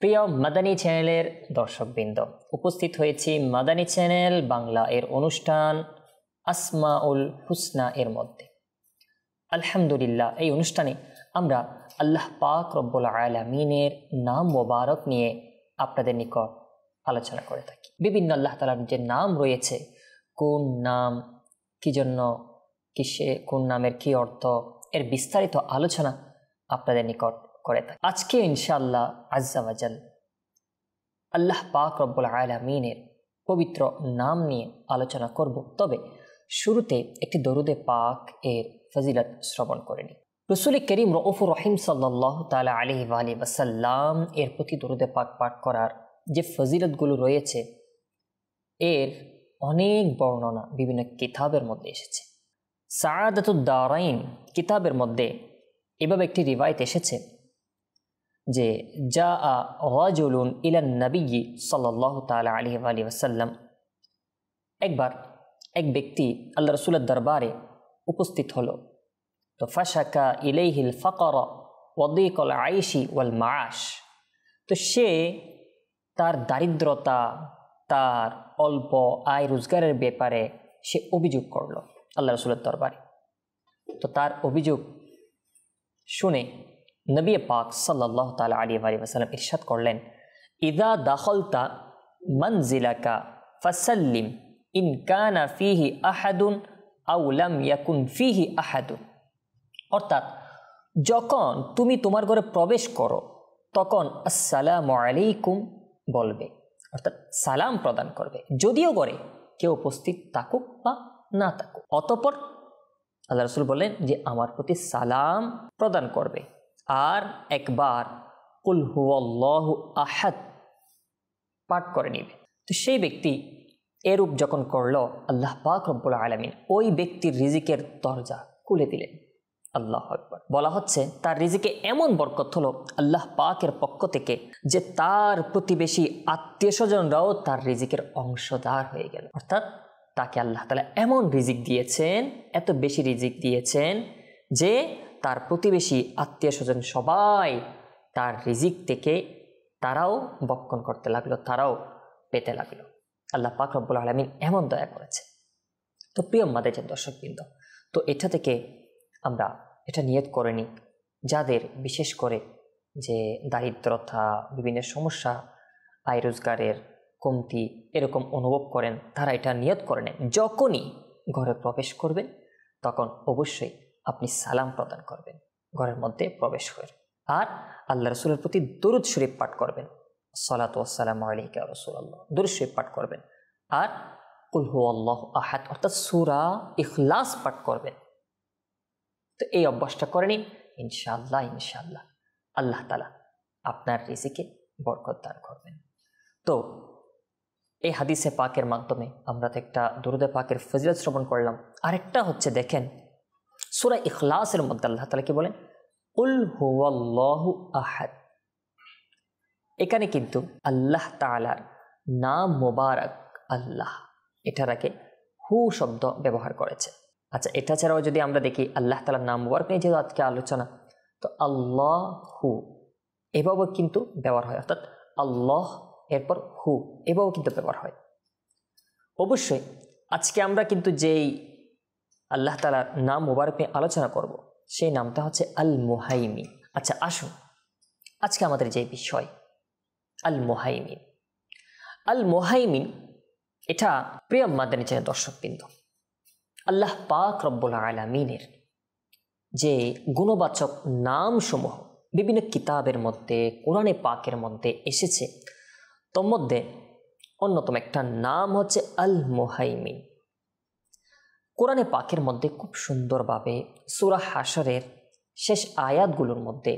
প্রিয় মাদানী চ্যানেলের দর্শকবৃন্দ উপস্থিত হয়েছি মাদানী চ্যানেল বাংলা এর অনুষ্ঠান আসমাউল হুসনা এর মধ্যে আলহামদুলিল্লাহ এই অনুষ্ঠানে আমরা আল্লাহ পাক রব্বুল আলমিনের নাম মোবারক নিয়ে আপনাদের নিকট আলোচনা করে থাকি বিভিন্ন আল্লাহ তালার যে নাম রয়েছে কোন নাম কি জন্য কিসে কোন নামের কি অর্থ এর বিস্তারিত আলোচনা আপনাদের নিকট করে থাকে আজকে ইনশাআল্লাহ আজ্জাবাজাল আল্লাহ পাক রব্বুল আলমিনের পবিত্র নাম নিয়ে আলোচনা করব তবে শুরুতে একটি দরুদে পাক এর ফজিলত শ্রবণ করে নিই রসুল করিম রফুর রহিম সাল্লাহ তালা আলি আলি বাসাল্লাম এর প্রতি দরুদে পাক পাঠ করার যে ফজিলতগুলো রয়েছে এর অনেক বর্ণনা বিভিন্ন কিতাবের মধ্যে এসেছে সাদাতুদ্দারাইন কিতাবের মধ্যে এভাবে একটি রিবায়ত এসেছে যে যা আ ইলান নবী সাল্লাহ তালা আলহি আলী আসাল্লাম একবার এক ব্যক্তি আল্লাহ রসুলের দরবারে উপস্থিত হলো তো ফাশাকা ইলেহিল ফকর ওদিকল আয়েশি ওয়াল মাস তো সে তার দারিদ্রতা তার অল্প আয় রোজগারের ব্যাপারে সে অভিযোগ করল আল্লাহ রসুলের দরবারে তো তার অভিযোগ শুনে নবী পাক সাল্লাহ তালা আলী আলী আসালাম ইরশাদ করলেন ইদা দাখলতা মনজিলাকা ফসল্লিম ইন কানা ফিহি আহাদুন আউলাম ইয়াকুন ফিহি আহাদুন অর্থাৎ যখন তুমি তোমার ঘরে প্রবেশ করো তখন আসসালাম আলাইকুম বলবে অর্থাৎ সালাম প্রদান করবে যদিও ঘরে কেউ উপস্থিত থাকুক বা না থাকুক অতপর আল্লাহ রসুল বলেন যে আমার প্রতি সালাম প্রদান করবে আর একবার কুল আল্লাহ আহাদ পাঠ করে নিবে তো সেই ব্যক্তি এরূপ যখন করল আল্লাহ পাক রব্বুল আলমিন ওই ব্যক্তির রিজিকের দরজা খুলে দিলেন আল্লাহ আকবর বলা হচ্ছে তার রিজিকে এমন বরকত হলো আল্লাহ পাকের পক্ষ থেকে যে তার প্রতিবেশী আত্মীয় স্বজনরাও তার রিজিকের অংশদার হয়ে গেল অর্থাৎ তাকে আল্লাহ তালা এমন রিজিক দিয়েছেন এত বেশি রিজিক দিয়েছেন যে তার প্রতিবেশী আত্মীয় স্বজন সবাই তার রিজিক থেকে তারাও বক্ষণ করতে লাগলো তারাও পেতে লাগলো আল্লাহ পাক রব্বুল আলমিন এমন দয়া করেছে তো প্রিয় মাদের দর্শকবৃন্দ তো এটা থেকে আমরা এটা নিয়ত করে নিই যাদের বিশেষ করে যে দারিদ্রতা বিভিন্ন সমস্যা আয় রোজগারের কমতি এরকম অনুভব করেন তারা এটা নিয়ত করে নেন যখনই ঘরে প্রবেশ করবেন তখন অবশ্যই আপনি সালাম প্রদান করবেন ঘরের মধ্যে প্রবেশ করে আর আল্লাহ রসুলের প্রতি দরুদ শরীফ পাঠ করবেন সালাত ওয়াসালাম আলিকা রসুল্লাহ দরুদ শরীফ পাঠ করবেন আর কুলহু আল্লাহ আহাত অর্থাৎ সুরা ইখলাস পাঠ করবেন তো এই অভ্যাসটা করে নিন ইনশাআল্লাহ ইনশাআল্লাহ আল্লাহ তালা আপনার রিসিকে বরকত দান করবেন তো এই হাদিসে পাকের মাধ্যমে আমরা তো একটা দুরুদে পাকের ফজিলত শ্রবণ করলাম আরেকটা হচ্ছে দেখেন সুরা ইখলাসের মধ্যে আল্লাহ তালা কি বলেন উল হুয়াল্লাহু আহাদ এখানে কিন্তু আল্লাহ তালার নাম মোবারক আল্লাহ এটার আগে হু শব্দ ব্যবহার করেছে আচ্ছা এটা ছাড়াও যদি আমরা দেখি আল্লাহ তালার নাম মোবারক নিয়ে যেহেতু আজকে আলোচনা তো আল্লাহ হু এভাবে কিন্তু ব্যবহার হয় অর্থাৎ আল্লাহ এরপর হু এভাবে কিন্তু ব্যবহার হয় অবশ্যই আজকে আমরা কিন্তু যেই আল্লাহ তালার নাম মোবারক নিয়ে আলোচনা করব। সেই নামটা হচ্ছে আল মুহাইমি আচ্ছা আসুন আজকে আমাদের যে বিষয় আল মোহাইমিন আল মোহাইমিন এটা প্রিয় মাদানী চায় দর্শকবৃন্দ আল্লাহ পাক রব্বুল আলমিনের যে গুণবাচক নামসমূহ বিভিন্ন কিতাবের মধ্যে কোরআনে পাকের মধ্যে এসেছে তোর মধ্যে অন্যতম একটা নাম হচ্ছে আল মোহাইমিন কোরআনে পাকের মধ্যে খুব সুন্দরভাবে সুরা হাসরের শেষ আয়াতগুলোর মধ্যে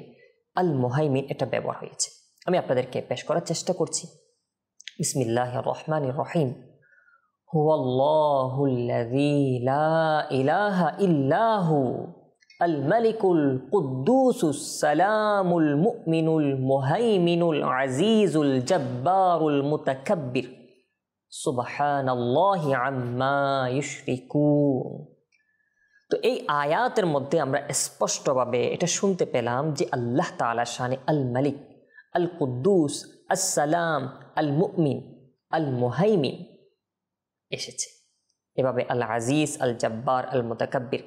আল মোহাইমিন এটা ব্যবহার হয়েছে আমি আপনাদেরকে পেশ করার চেষ্টা করছি ইসমিল্লাহ রহমান রহিম الملك القدوس السلام المؤمن সুবাহানাল্লাহি আম্মা ইউশরিকুন তো এই আয়াতের মধ্যে আমরা স্পষ্টভাবে এটা শুনতে পেলাম যে আল্লাহ তালা শানে আল মালিক আল কুদ্দুস আসসালাম আল মুমিন আল মুহাইমিন এসেছে এভাবে আল আজিজ আল জব্বার আল মোতাকাব্বির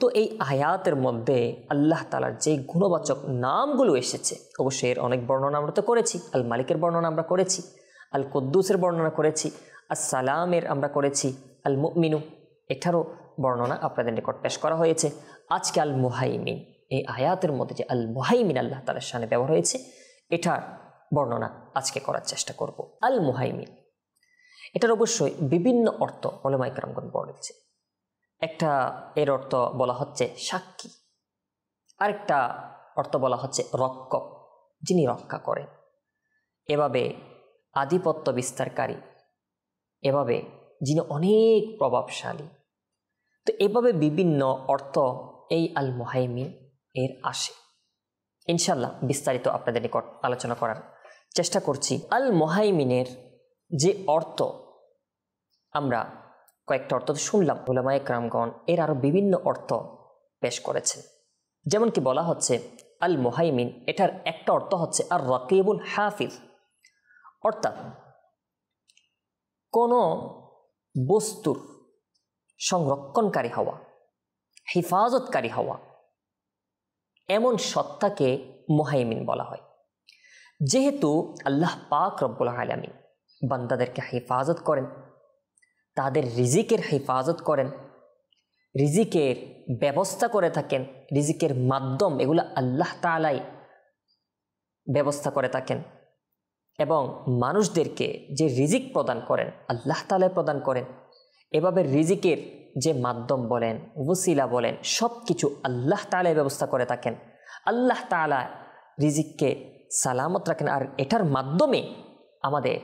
তো এই আয়াতের মধ্যে আল্লাহ তালার যে গুণবাচক নামগুলো এসেছে অবশ্যই এর অনেক বর্ণনা আমরা তো করেছি আল মালিকের বর্ণনা আমরা করেছি আল কদ্দুসের বর্ণনা করেছি আর সালামের আমরা করেছি আল মুমিনু এটারও বর্ণনা আপনাদের নিকট পেশ করা হয়েছে আজকে আল মুহাইমিন এই আয়াতের মধ্যে যে আল মুহাইমিন আল্লাহ তালের সামনে ব্যবহার হয়েছে এটার বর্ণনা আজকে করার চেষ্টা করব আল মুহাইমিন এটার অবশ্যই বিভিন্ন অর্থ ওলেমাইকরামগণ বলেছে একটা এর অর্থ বলা হচ্ছে সাক্ষী আরেকটা অর্থ বলা হচ্ছে রক্ষক যিনি রক্ষা করেন এভাবে আধিপত্য বিস্তারকারী এভাবে যিনি অনেক প্রভাবশালী তো এভাবে বিভিন্ন অর্থ এই আল মুহাইমিন এর আসে ইনশাল্লাহ বিস্তারিত আপনাদের নিকট আলোচনা করার চেষ্টা করছি আল মোহাইমিনের যে অর্থ আমরা কয়েকটা অর্থ শুনলাম ওলামায় ক্রামগণ এর আরও বিভিন্ন অর্থ পেশ করেছে যেমন কি বলা হচ্ছে আল মোহাইমিন এটার একটা অর্থ হচ্ছে আর রকিবুল হাফিজ অর্থাৎ কোনো বস্তুর সংরক্ষণকারী হওয়া হেফাজতকারী হওয়া এমন সত্তাকে মোহাইমিন বলা হয় যেহেতু আল্লাহ পাক রব্বুল আলমিন বান্দাদেরকে হেফাজত করেন তাদের রিজিকের হেফাজত করেন রিজিকের ব্যবস্থা করে থাকেন রিজিকের মাধ্যম এগুলো আল্লাহ তালাই ব্যবস্থা করে থাকেন এবং মানুষদেরকে যে রিজিক প্রদান করেন আল্লাহ তালে প্রদান করেন এভাবে রিজিকের যে মাধ্যম বলেন ওসিলা বলেন সব কিছু আল্লাহ তালা ব্যবস্থা করে থাকেন আল্লাহ তালা রিজিককে সালামত রাখেন আর এটার মাধ্যমে আমাদের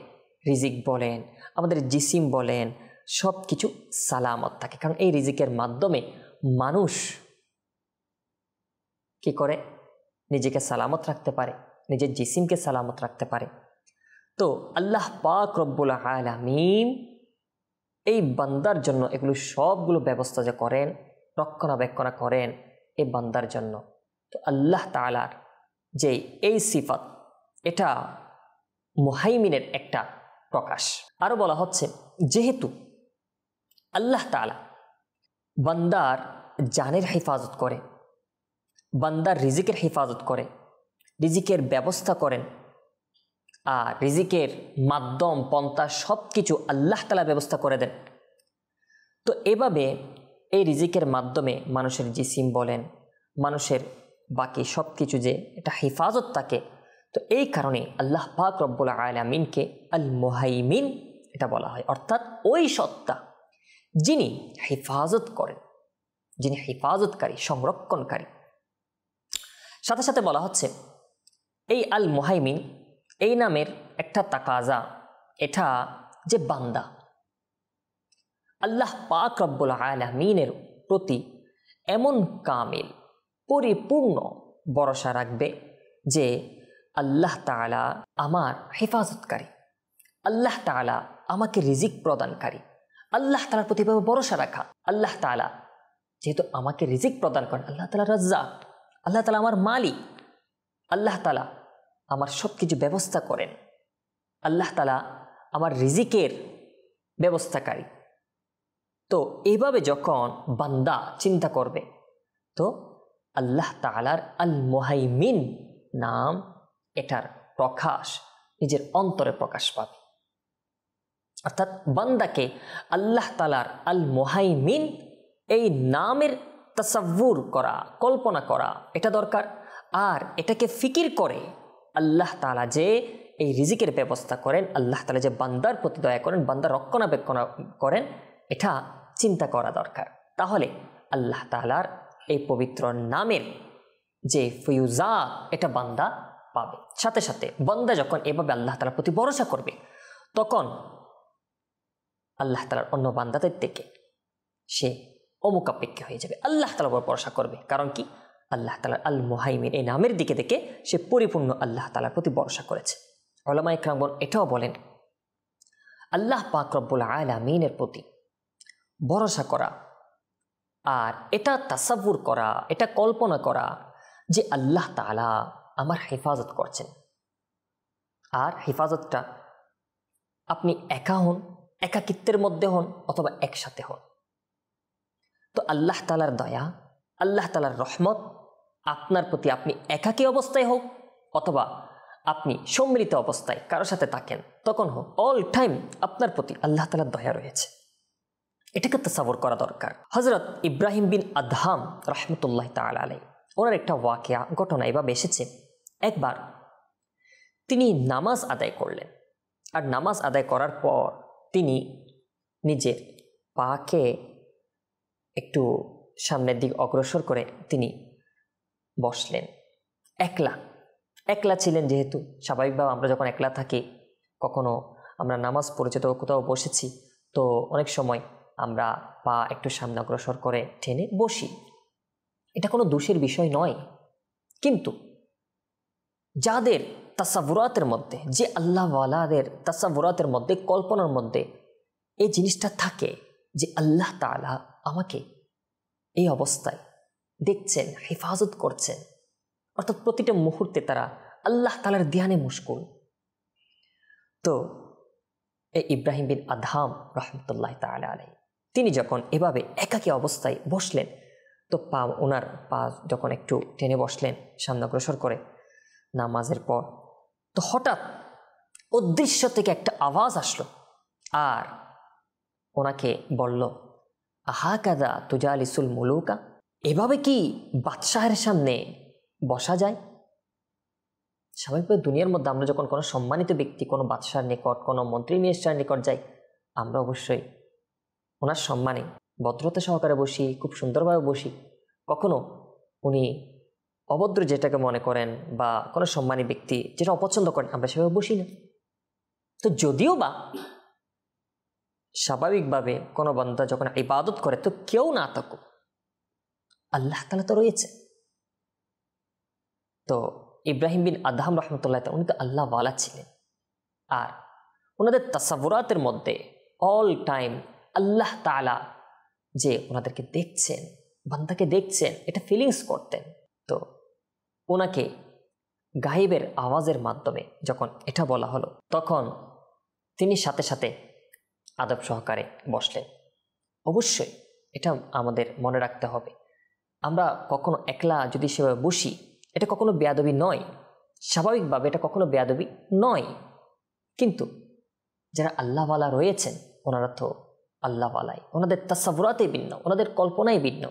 রিজিক বলেন আমাদের জিসিম বলেন সব কিছু সালামত থাকে কারণ এই রিজিকের মাধ্যমে মানুষ কি করে নিজেকে সালামত রাখতে পারে নিজের জিসিমকে সালামত রাখতে পারে তো আল্লাহ পাক রব্বুল আলামিন এই বান্দার জন্য এগুলো সবগুলো ব্যবস্থা যে করেন রক্ষণাবেক্ষণা করেন এই বান্দার জন্য তো আল্লাহ তালার যে এই সিফাত এটা মুহাইমিনের একটা প্রকাশ আরও বলা হচ্ছে যেহেতু আল্লাহ তালা বান্দার জানের হেফাজত করে বান্দার রিজিকের হেফাজত করে রিজিকের ব্যবস্থা করেন আর রিজিকের মাধ্যম পন্থা সব কিছু আল্লাহ তালা ব্যবস্থা করে দেন তো এভাবে এই রিজিকের মাধ্যমে মানুষের যে সিম বলেন মানুষের বাকি সব কিছু যে এটা হেফাজত থাকে তো এই কারণে আল্লাহ পাক রব্বুল আলামিনকে আল মোহাইমিন এটা বলা হয় অর্থাৎ ওই সত্তা যিনি হেফাজত করেন যিনি হেফাজতকারী সংরক্ষণকারী সাথে সাথে বলা হচ্ছে এই আল মোহাইমিন এই নামের একটা তাকাজা এটা যে বান্দা আল্লাহ পাক রব্বুল আলমিনের প্রতি এমন কামিল পরিপূর্ণ ভরসা রাখবে যে আল্লাহ তালা আমার হেফাজতকারী আল্লাহ তালা আমাকে রিজিক প্রদানকারী আল্লাহ তালার প্রতি ভরসা রাখা আল্লাহ তালা যেহেতু আমাকে রিজিক প্রদান করেন আল্লাহ তালা রাজ্জাক আল্লাহ তালা আমার মালিক আল্লাহ তালা আমার সব কিছু ব্যবস্থা করেন আল্লাহ তালা আমার রিজিকের ব্যবস্থাকারী তো এইভাবে যখন বান্দা চিন্তা করবে তো আল্লাহ তালার আল মোহাইমিন নাম এটার প্রকাশ নিজের অন্তরে প্রকাশ পাবে অর্থাৎ বান্দাকে আল্লাহ তালার আল মোহাইমিন এই নামের তাসাব্বুর করা কল্পনা করা এটা দরকার আর এটাকে ফিকির করে আল্লাহ তালা যে এই রিজিকের ব্যবস্থা করেন আল্লাহ তালা যে বান্দার প্রতি দয়া করেন বান্দার রক্ষণাবেক্ষণ করেন এটা চিন্তা করা দরকার তাহলে আল্লাহ তালার এই পবিত্র নামের যে ফিউজা এটা বান্দা পাবে সাথে সাথে বান্দা যখন এভাবে আল্লাহ তালার প্রতি ভরসা করবে তখন আল্লাহ তালার অন্য বান্দাদের থেকে সে অমুকাপেক্ষী হয়ে যাবে আল্লাহ তালার উপর ভরসা করবে কারণ কি আল্লাহ তালার আল মোহাইমিন এই নামের দিকে দেখে সে পরিপূর্ণ আল্লাহ তালার প্রতি ভরসা করেছে আলামা ইকরামগণ এটাও বলেন আল্লাহ পাক রব্বুল আলামিনের প্রতি ভরসা করা আর এটা তাসাবুর করা এটা কল্পনা করা যে আল্লাহ তালা আমার হেফাজত করছেন আর হেফাজতটা আপনি একা হন একাকিত্বের মধ্যে হন অথবা একসাথে হন তো আল্লাহ তালার দয়া আল্লাহ তালার রহমত আপনার প্রতি আপনি একাকী অবস্থায় হোক অথবা আপনি সম্মিলিত অবস্থায় কারো সাথে থাকেন তখন হোক অল টাইম আপনার প্রতি আল্লাহ তালার দয়া রয়েছে এটাকে তো সাবর করা দরকার হজরত ইব্রাহিম বিন আদহাম রহমতুল্লাহ তাল আলাই ওনার একটা ওয়াকিয়া ঘটনা এভাবে এসেছে একবার তিনি নামাজ আদায় করলেন আর নামাজ আদায় করার পর তিনি নিজের পাকে একটু সামনের দিক অগ্রসর করে তিনি বসলেন একলা একলা ছিলেন যেহেতু স্বাভাবিকভাবে আমরা যখন একলা থাকি কখনো আমরা নামাজ পড়েছি তো কোথাও বসেছি তো অনেক সময় আমরা পা একটু সামনে অগ্রসর করে ঠেনে বসি এটা কোনো দোষের বিষয় নয় কিন্তু যাদের তাসাবুরাতের মধ্যে যে আল্লাহওয়ালাদের তাসাবুরাতের মধ্যে কল্পনার মধ্যে এই জিনিসটা থাকে যে আল্লাহ তালা আমাকে এই অবস্থায় দেখছেন হেফাজত করছেন অর্থাৎ প্রতিটা মুহূর্তে তারা আল্লাহ তালার ধ্যানে মুশকুল তো এই ইব্রাহিম বিন আধাম রহমতুল্লাহ তালা আলাই তিনি যখন এভাবে একাকী অবস্থায় বসলেন তো পা ওনার পা যখন একটু টেনে বসলেন সামনাগ্রসর করে নামাজের পর তো হঠাৎ অদৃশ্য থেকে একটা আওয়াজ আসলো আর ওনাকে বলল আহা কাদা আলিসুল মুলুকা এভাবে কি বাদশাহের সামনে বসা যায় স্বাভাবিকভাবে দুনিয়ার মধ্যে আমরা যখন কোনো সম্মানিত ব্যক্তি কোনো বাদশার নিকট কোনো মন্ত্রী মিনিস্টার নিকট যাই আমরা অবশ্যই ওনার সম্মানে ভদ্রতা সহকারে বসি খুব সুন্দরভাবে বসি কখনো উনি অভদ্র যেটাকে মনে করেন বা কোনো সম্মানী ব্যক্তি যেটা অপছন্দ করেন আমরা সেভাবে বসি না তো যদিও বা স্বাভাবিকভাবে কোনো বন্ধা যখন ইবাদত করে তো কেউ না থাকুক আল্লাহ তালা তো রয়েছে তো ইব্রাহিম বিন আদাম রহমতুল্লাহ উনি তো আল্লাহ ওয়ালা ছিলেন আর ওনাদের তাসাবুরাতের মধ্যে অল টাইম আল্লাহ তালা যে ওনাদেরকে দেখছেন বান্দাকে দেখছেন এটা ফিলিংস করতেন তো ওনাকে গাহিবের আওয়াজের মাধ্যমে যখন এটা বলা হলো তখন তিনি সাথে সাথে আদব সহকারে বসলেন অবশ্যই এটা আমাদের মনে রাখতে হবে আমরা কখনো একলা যদি সেভাবে বসি এটা কখনো বেয়াদবি নয় স্বাভাবিকভাবে এটা কখনো বেয়াদবি নয় কিন্তু যারা আল্লাহওয়ালা রয়েছেন ওনারা তো আল্লাহওয়ালাই ওনাদের তাসাবুরাতেই ভিন্ন ওনাদের কল্পনাই ভিন্ন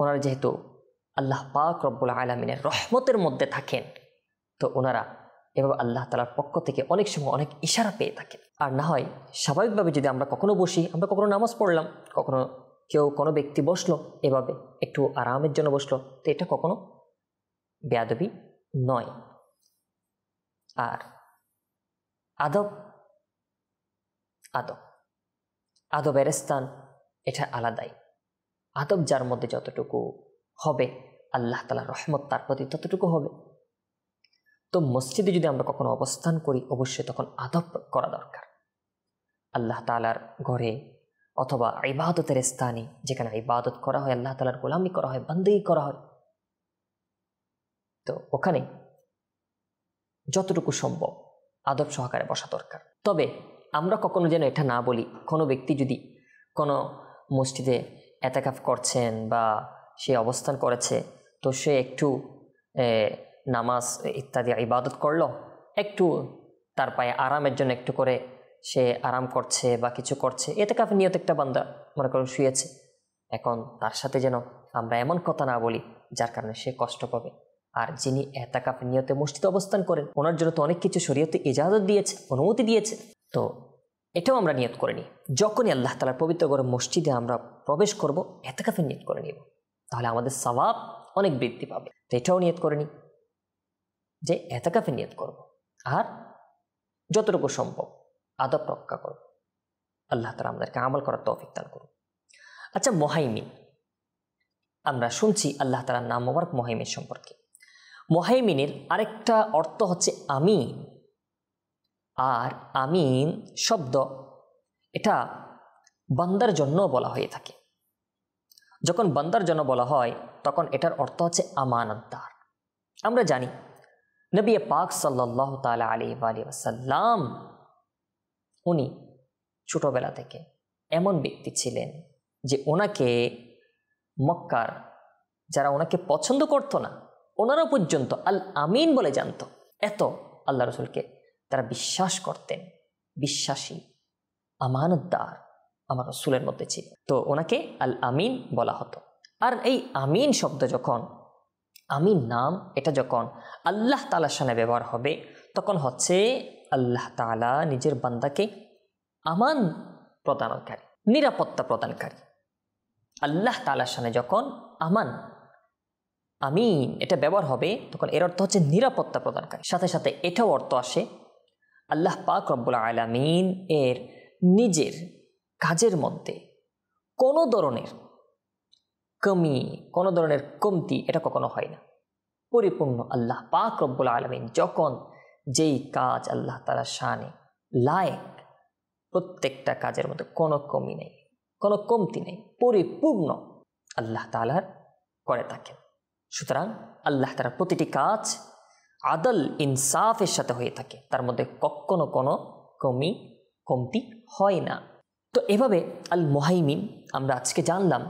ওনারা যেহেতু আল্লাহ পাক রব্বুল আলমিনের রহমতের মধ্যে থাকেন তো ওনারা এভাবে আল্লাহ তালার পক্ষ থেকে অনেক সময় অনেক ইশারা পেয়ে থাকেন আর না হয় স্বাভাবিকভাবে যদি আমরা কখনো বসি আমরা কখনো নামাজ পড়লাম কখনো কেউ কোনো ব্যক্তি বসলো এভাবে একটু আরামের জন্য বসলো তো এটা কখনো বেয়াদবি নয় আর আদব আদব আদবের স্থান এটা আলাদাই আদব যার মধ্যে যতটুকু হবে আল্লাহ তালার রহমত তার প্রতি ততটুকু হবে তো মসজিদে যদি আমরা কখনো অবস্থান করি অবশ্যই তখন আদব করা দরকার আল্লাহ তালার ঘরে অথবা ইবাদতের স্থানে যেখানে ইবাদত করা হয় আল্লাহ তালার গোলামি করা হয় বান্দেই করা হয় তো ওখানে যতটুকু সম্ভব আদব সহকারে বসা দরকার তবে আমরা কখনো যেন এটা না বলি কোনো ব্যক্তি যদি কোনো মসজিদে এতাকাফ করছেন বা সে অবস্থান করেছে তো সে একটু নামাজ ইত্যাদি ইবাদত করলো একটু তার পায়ে আরামের জন্য একটু করে সে আরাম করছে বা কিছু করছে এতে কাফে নিয়ত একটা বান্দা মনে করুন শুয়েছে এখন তার সাথে যেন আমরা এমন কথা না বলি যার কারণে সে কষ্ট পাবে আর যিনি এতাকাফ নিয়তে মসজিদে অবস্থান করেন ওনার জন্য তো অনেক কিছু শরীয়তে ইজাজত দিয়েছে অনুমতি দিয়েছে তো এটাও আমরা নিয়ত করে নিই যখনই আল্লাহ তালার পবিত্র গরম মসজিদে আমরা প্রবেশ করব এতাকাফে নিয়ত করে নিব তাহলে আমাদের স্বভাব অনেক বৃদ্ধি পাবে তো এটাও নিয়ত করে নিই যে এতাকাফে নিয়ত করব আর যতটুকু সম্ভব আদব রক্ষা করো আল্লাহ তালা আমাদেরকে আমল করার তৌফিক দান করুন আচ্ছা মহাইমিন আমরা শুনছি আল্লাহ তালার নাম মোবারক মহাইমিন সম্পর্কে মহাইমিনের আরেকটা অর্থ হচ্ছে আমিন আর আমিন শব্দ এটা বান্দার জন্য বলা হয়ে থাকে যখন বান্দার জন্য বলা হয় তখন এটার অর্থ হচ্ছে আমানতদার আমরা জানি নবী পাক সাল্লাহ তালা আলী আলী আসাল্লাম উনি ছোটবেলা থেকে এমন ব্যক্তি ছিলেন যে ওনাকে মক্কার যারা ওনাকে পছন্দ করতো না ওনারা পর্যন্ত আল আমিন বলে জানত এত আল্লাহ রসুলকে তারা বিশ্বাস করতেন বিশ্বাসী আমানতদার আমার রসুলের মধ্যে ছিল তো ওনাকে আল আমিন বলা হতো আর এই আমিন শব্দ যখন আমিন নাম এটা যখন আল্লাহ তালার সামনে ব্যবহার হবে তখন হচ্ছে আল্লাহ তালা নিজের বান্দাকে আমান প্রদানকারী নিরাপত্তা প্রদানকারী আল্লাহ তালার সামনে যখন আমান আমিন এটা ব্যবহার হবে তখন এর অর্থ হচ্ছে নিরাপত্তা প্রদানকারী সাথে সাথে এটাও অর্থ আসে আল্লাহ পাক রব্বুল আলামিন এর নিজের কাজের মধ্যে কোনো ধরনের কমি কোনো ধরনের কমতি এটা কখনো হয় না পরিপূর্ণ আল্লাহ পাক রব্বুল আলমিন যখন যেই কাজ আল্লাহ তালা শানে লায়েক প্রত্যেকটা কাজের মধ্যে কোনো কমি নেই কোনো কমতি নেই পরিপূর্ণ আল্লাহ তালার করে থাকেন সুতরাং আল্লাহ তালার প্রতিটি কাজ আদল ইনসাফের সাথে হয়ে থাকে তার মধ্যে কখনো কোনো কমি কমতি হয় না তো এভাবে আল মোহাইমিন আমরা আজকে জানলাম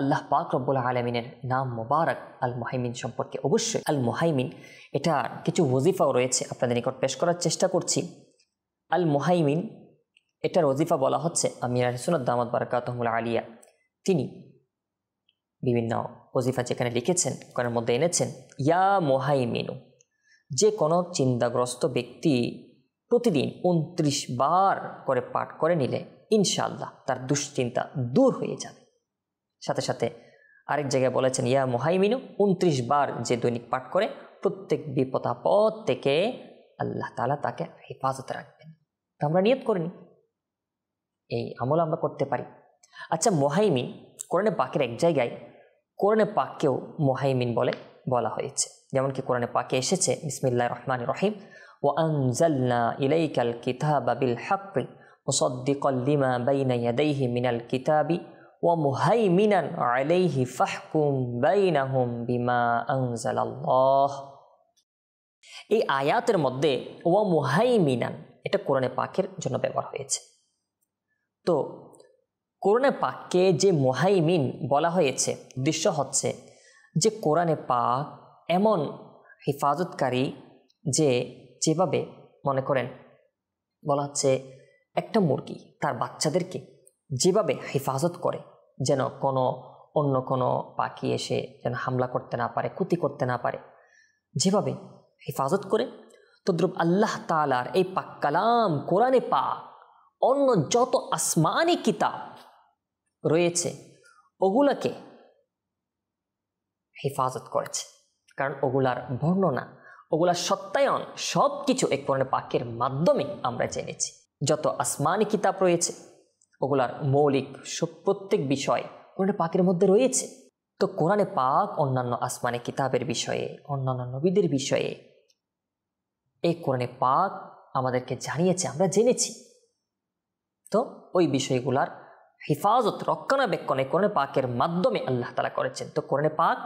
আল্লাহ পাক রব্বুল আলমিনের নাম মোবারক আল মোহাইমিন সম্পর্কে অবশ্যই আল মোহাইমিন এটা কিছু ওজিফাও রয়েছে আপনাদের নিকট পেশ করার চেষ্টা করছি আল মোহাইমিন এটার ওজিফা বলা হচ্ছে আমি হিসুনত দামদ বারকাতহমুল আলিয়া তিনি বিভিন্ন ওজিফা যেখানে লিখেছেন ওখানের মধ্যে এনেছেন ইয়া মোহাইমিনু যে কোনো চিন্তাগ্রস্ত ব্যক্তি প্রতিদিন উনত্রিশ বার করে পাঠ করে নিলে ইনশাল্লাহ তার দুশ্চিন্তা দূর হয়ে যাবে সাথে সাথে আরেক জায়গায় বলেছেন ইয়া মোহাইমিনু উনত্রিশ বার যে দৈনিক পাঠ করে প্রত্যেক বিপদাপদ থেকে আল্লাহ তালা তাকে হেফাজতে রাখবেন তা আমরা নিয়ত করিনি এই আমল আমরা করতে পারি আচ্ছা মোহাইমিন কোরআনে পাকের এক জায়গায় কোরআনে পাককেও মোহাইমিন বলে বলা হয়েছে যেমন কি কোরআনে পাকে এসেছে ইসমিল্লা রহমান রহিম ও আনজাল্লা ইলাইকাল কিতাবাবিল হাক্কি মুসদ্দিকল্লিমা বাইনা ইয়াদাইহি মিনাল কিতাবি ومهيمنا عليه فاحكم بينهم بما أنزل الله এই আয়াতের মধ্যে ওয়া মুহাইমিনান এটা কোরআনে পাকের জন্য ব্যবহার হয়েছে তো কোরআনে পাককে যে মুহাইমিন বলা হয়েছে উদ্দেশ্য হচ্ছে যে কোরআনে পাক এমন হেফাজতকারী যে যেভাবে মনে করেন বলা হচ্ছে একটা মুরগি তার বাচ্চাদেরকে যেভাবে হেফাজত করে যেন কোনো অন্য কোনো পাখি এসে যেন হামলা করতে না পারে ক্ষতি করতে না পারে যেভাবে হেফাজত করে তদ্রুপ আল্লাহ তালার এই পাক কালাম কোরআনে পা অন্য যত আসমানি কিতাব রয়েছে ওগুলাকে হেফাজত করেছে কারণ ওগুলার বর্ণনা ওগুলার সত্যায়ন সব কিছু এক কোরআনে পাকের মাধ্যমে আমরা জেনেছি যত আসমানি কিতাব রয়েছে ওগুলার মৌলিক প্রত্যেক বিষয় কোরআনে পাকের মধ্যে রয়েছে তো কোরআনে পাক অন্যান্য আসমানে কিতাবের বিষয়ে অন্যান্য নবীদের বিষয়ে এই কোরআনে পাক আমাদেরকে জানিয়েছে আমরা জেনেছি তো ওই বিষয়গুলার হেফাজত রক্ষণাবেক্ষণে কোরআনে পাকের মাধ্যমে আল্লাহ তালা করেছেন তো কোরআনে পাক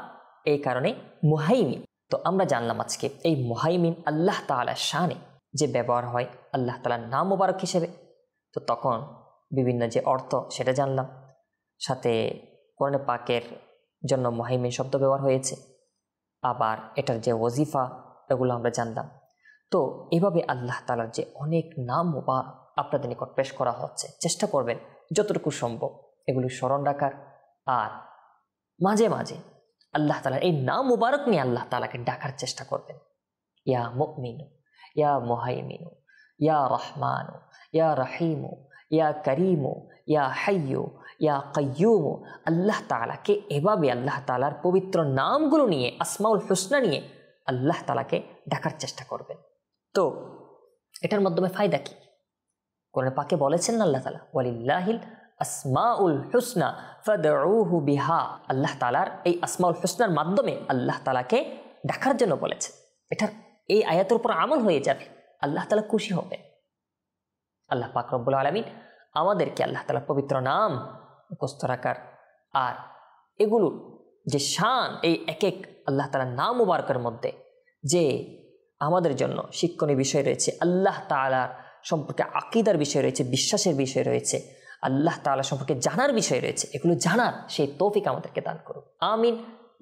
এই কারণে মুহাইমিন তো আমরা জানলাম আজকে এই মুহাইমিন আল্লাহ তালা শানে যে ব্যবহার হয় আল্লাহ তালার নাম মুবারক হিসেবে তো তখন বিভিন্ন যে অর্থ সেটা জানলাম সাথে কোরআনে পাকের জন্য মহিমিন শব্দ ব্যবহার হয়েছে আবার এটার যে ওজিফা এগুলো আমরা জানলাম তো এভাবে আল্লাহ তালার যে অনেক নাম বা আপনাদের নিকট পেশ করা হচ্ছে চেষ্টা করবেন যতটুকু সম্ভব এগুলি স্মরণ রাখার আর মাঝে মাঝে আল্লাহ তালার এই নাম মুবারক নিয়ে আল্লাহ তালাকে ডাকার চেষ্টা করবেন ইয়া মকমিনু ইয়া মোহাইমিনু ইয়া রহমানু ইয়া রাহিমু ইয়া করিম ইয়া হাইয়ু ইয়া কয়ুমু আল্লাহ তালাকে এভাবে আল্লাহ তালার পবিত্র নামগুলো নিয়ে আসমাউল হোসনা নিয়ে আল্লাহ তালাকে ডাকার চেষ্টা করবেন তো এটার মাধ্যমে ফায়দা কী কোন পাকে বলেছেন না আল্লাহ তালা ওয়ালিল্লাহিল আসমাউল হুসনা ফদরুহু বিহা আল্লাহ তালার এই আসমাউল হোসনার মাধ্যমে আল্লাহ তালাকে ডাকার জন্য বলেছে এটার এই আয়াতের উপর আমল হয়ে যাবে আল্লাহ তালা খুশি হবে আল্লাহ পাক আলমিন আমাদেরকে আল্লাহ তালা পবিত্র নাম মুখস্থ রাখার আর এগুলোর যে শান এই এক এক আল্লাহ তালার নাম মুবারকের মধ্যে যে আমাদের জন্য শিক্ষণীয় বিষয় রয়েছে আল্লাহ তালার সম্পর্কে আকিদার বিষয় রয়েছে বিশ্বাসের বিষয় রয়েছে আল্লাহ তালা সম্পর্কে জানার বিষয় রয়েছে এগুলো জানার সেই তৌফিক আমাদেরকে দান করুন আমিন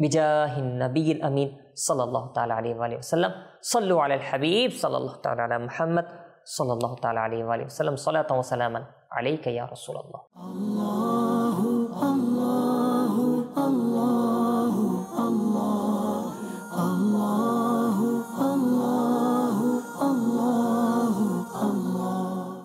মিজাহিন নবীল আমিন সাল্লাহ তালা আলী আলী সাল্লাম সল্লু আল হাবিব সাল্লাহ তালা মহম্মদ صلى الله تعالى عليه وآله وسلم صلاة وسلاما عليك يا رسول الله, الله.